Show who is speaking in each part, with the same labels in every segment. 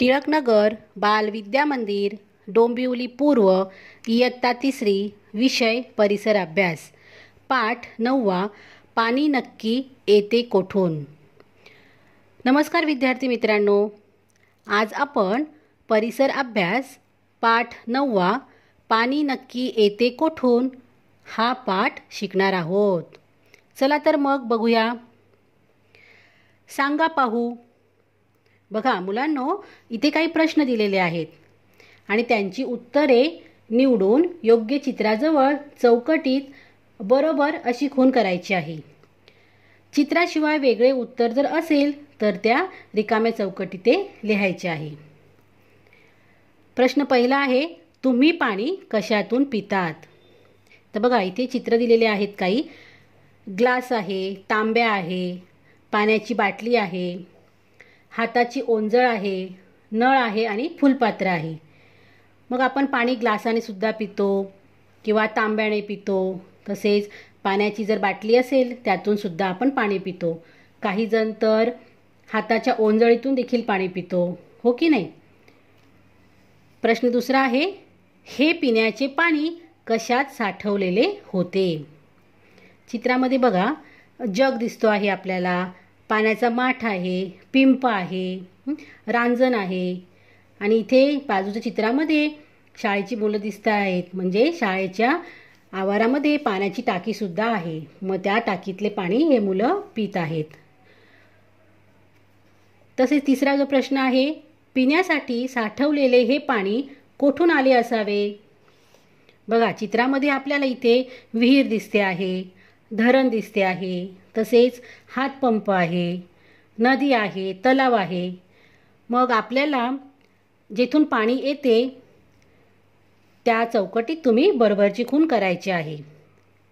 Speaker 1: टिळकनगर बाल मंदिर डोंबिवली पूर्व इयत्ता तिसरी विषय परिसर अभ्यास पाठ नववा पाणी नक्की येते कोठून नमस्कार विद्यार्थी मित्रांनो आज आपण परिसर अभ्यास पाठ नववा पाणी नक्की येते कोठून हा पाठ शिकणार आहोत चला तर मग बघूया सांगा पाहू बघा मुलांनो इथे काही प्रश्न दिलेले आहेत आणि त्यांची उत्तरे निवडून योग्य चित्राजवळ चौकटीत बरोबर अशी खून करायची आहे चित्राशिवाय वेगळे उत्तर जर असेल तर त्या रिकाम्या चौकटी ते लिहायचे आहे प्रश्न पहिला आहे तुम्ही पाणी कशातून पितात तर बघा इथे चित्र दिलेले आहेत काही ग्लास आहे तांब्या आहे पाण्याची बाटली आहे हाताची ओंजळ आहे नळ आहे आणि फुलपात्र आहे मग आपण पाणी ग्लासाने सुद्धा पितो किंवा तांब्याने पितो तसेच पाण्याची जर बाटली असेल त्यातून सुद्धा आपण पाणी पितो काही जण तर हाताच्या ओंजळीतून देखील पाणी पितो हो की नाही प्रश्न दुसरा आहे हे पिण्याचे पाणी कशात साठवलेले होते चित्रामध्ये बघा जग दिसतो आहे आपल्याला पाण्याचा माठ आहे पिंप आहे रांजण आहे आणि इथे बाजूच्या चित्रामध्ये शाळेची मुलं दिसत आहेत म्हणजे शाळेच्या आवारामध्ये पाण्याची टाकीसुद्धा आहे मग त्या टाकीतले पाणी हे मुलं पित आहेत तसेच तिसरा जो प्रश्न आहे पिण्यासाठी साठवलेले हे पाणी कोठून आले असावे बघा चित्रामध्ये आपल्याला इथे विहीर दिसते आहे धरण दिसते आहे तसेच हातपंप आहे नदी आहे तलाव आहे मग आपल्याला जिथून पाणी येते त्या चौकटीत तुम्ही बरोबरची खून करायची आहे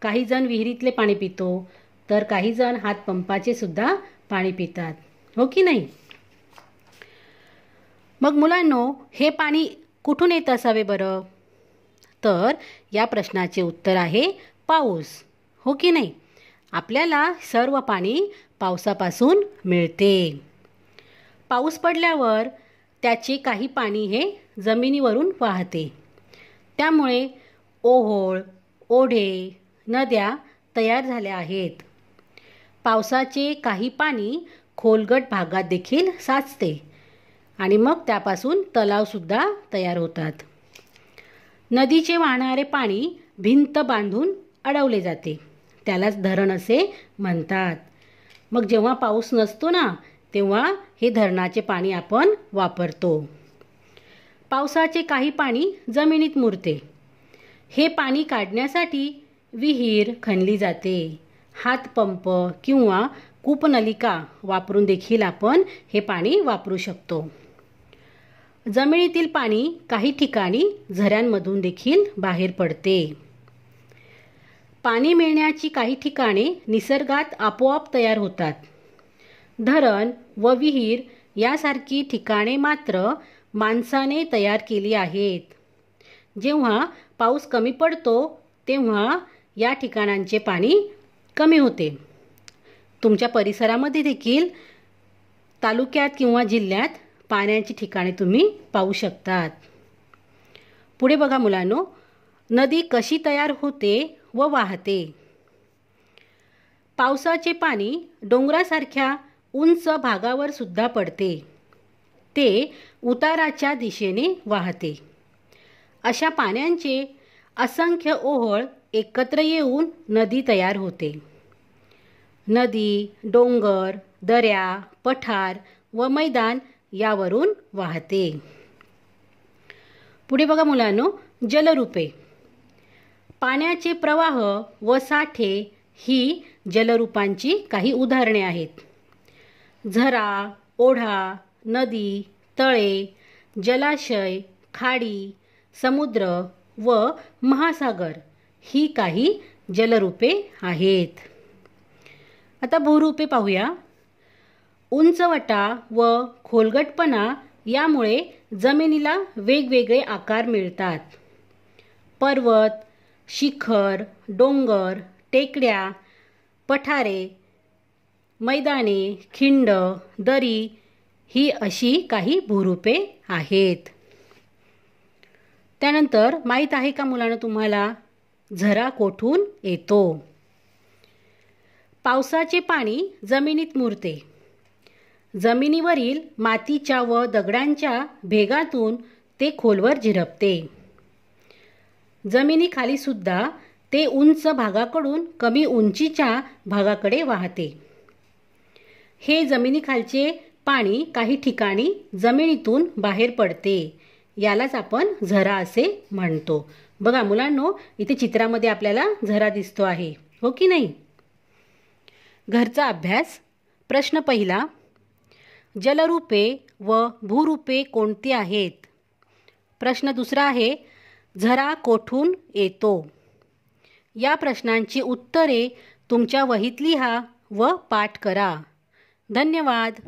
Speaker 1: काही जण विहिरीतले पाणी पितो तर काही जण हातपंपाचे सुद्धा पाणी पितात हो की नाही मग मुलांनो हे पाणी कुठून येत असावे बरं तर या प्रश्नाचे उत्तर आहे पाऊस हो की नाही आपल्याला सर्व पाणी पावसापासून मिळते पाऊस पडल्यावर त्याचे काही पाणी हे जमिनीवरून वाहते त्यामुळे ओहोळ ओढे नद्या तयार झाल्या आहेत पावसाचे काही पाणी खोलगट भागात देखील साचते आणि मग त्यापासून तलावसुद्धा तयार होतात नदीचे वाहणारे पाणी भिंत बांधून अडवले जाते त्यालाच धरण असे म्हणतात मग जेव्हा पाऊस नसतो ना तेव्हा हे धरणाचे पाणी आपण वापरतो पावसाचे काही पाणी जमिनीत मुरते हे पाणी काढण्यासाठी विहीर खणली जाते हातपंप किंवा कूपनलिका वापरून देखील आपण हे पाणी वापरू शकतो जमिनीतील पाणी काही ठिकाणी झऱ्यांमधून देखील बाहेर पडते पाणी मिळण्याची काही ठिकाणे निसर्गात आपोआप तयार होतात धरण व विहीर यासारखी ठिकाणे मात्र माणसाने तयार केली आहेत जेव्हा पाऊस कमी पडतो तेव्हा या ठिकाणांचे पाणी कमी होते तुमच्या परिसरामध्ये देखील तालुक्यात किंवा जिल्ह्यात पाण्याची ठिकाणे तुम्ही पाहू शकतात पुढे बघा मुलांनो नदी कशी तयार होते व वाहते पावसाचे पाणी डोंगरासारख्या उंच भागावर सुद्धा पडते ते उताराच्या दिशेने वाहते अशा पाण्यांचे असंख्य ओहळ एकत्र येऊन नदी तयार होते नदी डोंगर दऱ्या पठार व मैदान यावरून वाहते पुढे बघा मुलांनो जलरूपे पाण्याचे प्रवाह व साठे ही जलरूपांची काही उदाहरणे आहेत झरा ओढा नदी तळे जलाशय खाडी समुद्र व महासागर ही काही जलरूपे आहेत आता भूरूपे पाहूया उंचवटा व खोलगटपणा यामुळे जमिनीला वेगवेगळे आकार मिळतात पर्वत शिखर डोंगर टेकड्या पठारे मैदाने खिंड दरी ही अशी काही भूरूपे आहेत त्यानंतर माहीत आहे का मुलांना तुम्हाला झरा कोठून येतो पावसाचे पाणी जमिनीत मुरते जमिनीवरील मातीच्या व दगडांच्या भेगातून ते खोलवर झिरपते सुद्धा ते उंच भागाकडून कमी उंचीच्या भागाकडे वाहते हे जमिनीखालचे पाणी काही ठिकाणी जमिनीतून बाहेर पडते यालाच आपण झरा असे म्हणतो बघा मुलांनो इथे चित्रामध्ये आपल्याला झरा दिसतो आहे हो की नाही घरचा अभ्यास प्रश्न पहिला जलरूपे व भूरूपे कोणती आहेत प्रश्न दुसरा आहे झरा कोठून येतो या प्रश्नांची उत्तरे तुमच्या वहीत लिहा व पाठ करा धन्यवाद